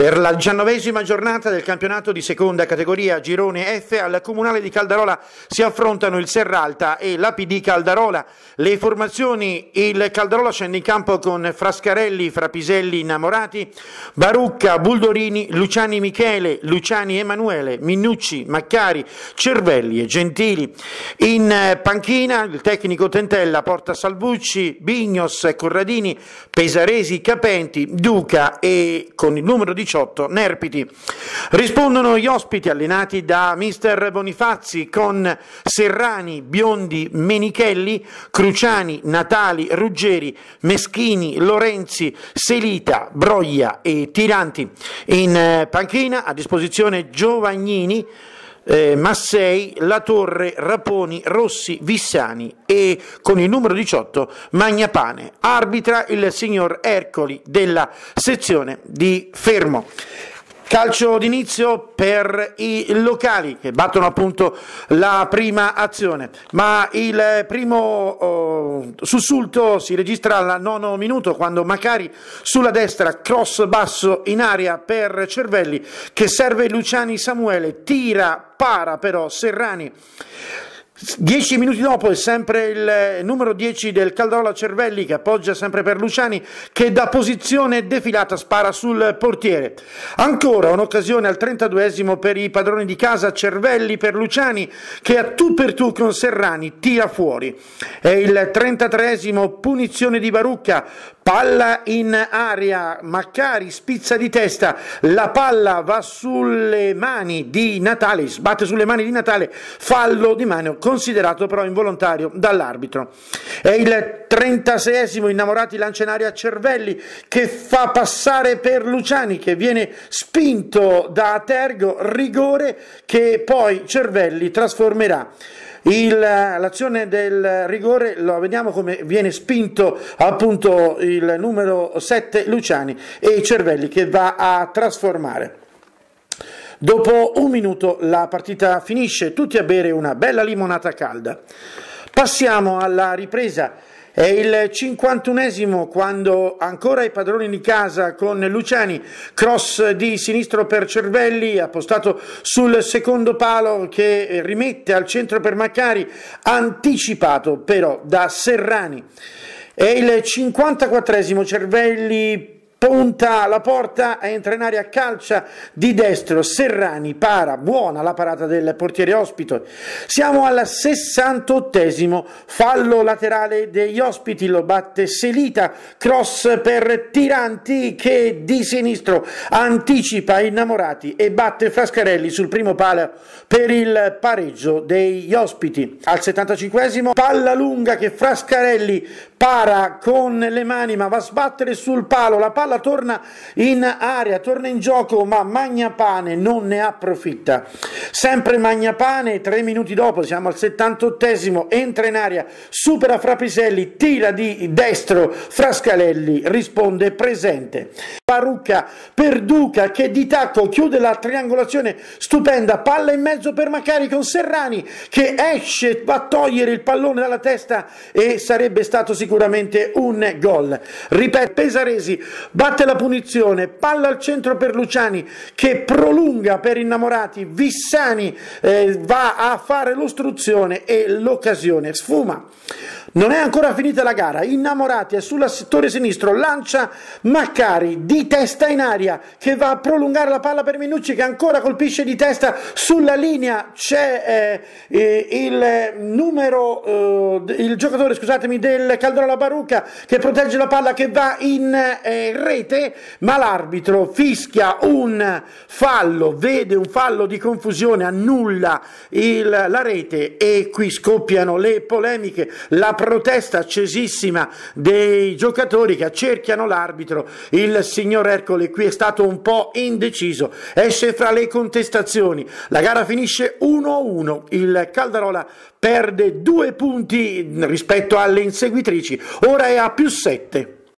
Per la diciannovesima giornata del campionato di seconda categoria Girone F al Comunale di Caldarola si affrontano il Serralta e l'APD Caldarola. Le formazioni, il Caldarola scende in campo con Frascarelli, Frapiselli, Innamorati, Barucca, Buldorini, Luciani Michele, Luciani Emanuele, Minucci, Maccari, Cervelli e Gentili. In panchina il tecnico Tentella porta Salvucci, Bignos, Corradini, Pesaresi, Capenti, Duca e con il numero 18 18 Nerpiti. Rispondono gli ospiti allenati da mister Bonifazzi con Serrani, Biondi, Menichelli, Cruciani, Natali, Ruggeri, Meschini, Lorenzi, Selita, Broglia e Tiranti. In eh, panchina a disposizione Giovagnini, eh, Massei, La Torre, Raponi, Rossi, Vissani e con il numero 18 Magnapane. Arbitra il signor Ercoli della sezione di Fermo. Calcio d'inizio per i locali che battono appunto la prima azione, ma il primo oh, sussulto si registra al nono minuto quando Macari sulla destra cross basso in aria per Cervelli che serve Luciani Samuele, tira, para però Serrani Dieci minuti dopo è sempre il eh, numero 10 del Caldarola Cervelli che appoggia sempre per Luciani che da posizione defilata spara sul portiere. Ancora un'occasione al 32esimo per i padroni di casa Cervelli per Luciani che a tu per tu con Serrani tira fuori. È il 33esimo punizione di Barucca, palla in aria, Maccari spizza di testa, la palla va sulle mani di Natale, sbatte sulle mani di Natale, fallo di mano con considerato però involontario dall'arbitro. È il 36esimo innamorati lancia in aria Cervelli che fa passare per Luciani che viene spinto da Tergo, rigore che poi Cervelli trasformerà l'azione del rigore lo vediamo come viene spinto appunto il numero 7 Luciani e Cervelli che va a trasformare. Dopo un minuto la partita finisce, tutti a bere una bella limonata calda. Passiamo alla ripresa. È il 51 esimo quando ancora i padroni di casa con Luciani, cross di sinistro per Cervelli, appostato sul secondo palo che rimette al centro per Maccari, anticipato però da Serrani. È il 54 esimo Cervelli punta la porta, entra in aria, calcia di destro, Serrani para, buona la parata del portiere ospite. Siamo al 68esimo, fallo laterale degli ospiti, lo batte Selita, cross per Tiranti che di sinistro anticipa Innamorati e batte Frascarelli sul primo palo per il pareggio degli ospiti. Al 75esimo palla lunga che Frascarelli para con le mani ma va a sbattere sul palo, la palla palla torna in area, torna in gioco, ma Magnapane non ne approfitta. Sempre Magnapane, tre minuti dopo, siamo al 78esimo, entra in area, supera Frapiselli, tira di destro, Frascalelli risponde presente. Parrucca per Duca che di tacco chiude la triangolazione stupenda, palla in mezzo per Macari con Serrani che esce, va a togliere il pallone dalla testa e sarebbe stato sicuramente un gol. Ripeto, Pesaresi Batte la punizione, palla al centro per Luciani che prolunga per innamorati, Vissani eh, va a fare l'ostruzione e l'occasione sfuma. Non è ancora finita la gara, innamorati è sulla settore sinistro, lancia Maccari di testa in aria che va a prolungare la palla per Minucci che ancora colpisce di testa sulla linea, c'è eh, eh il numero, eh, il giocatore scusatemi del Calderola Barucca che protegge la palla che va in eh, rete, ma l'arbitro fischia un fallo, vede un fallo di confusione, annulla il, la rete e qui scoppiano le polemiche, la protesta accesissima dei giocatori che accerchiano l'arbitro, il signor Ercole qui è stato un po' indeciso, esce fra le contestazioni, la gara finisce 1-1, il Caldarola perde due punti rispetto alle inseguitrici, ora è a più 7.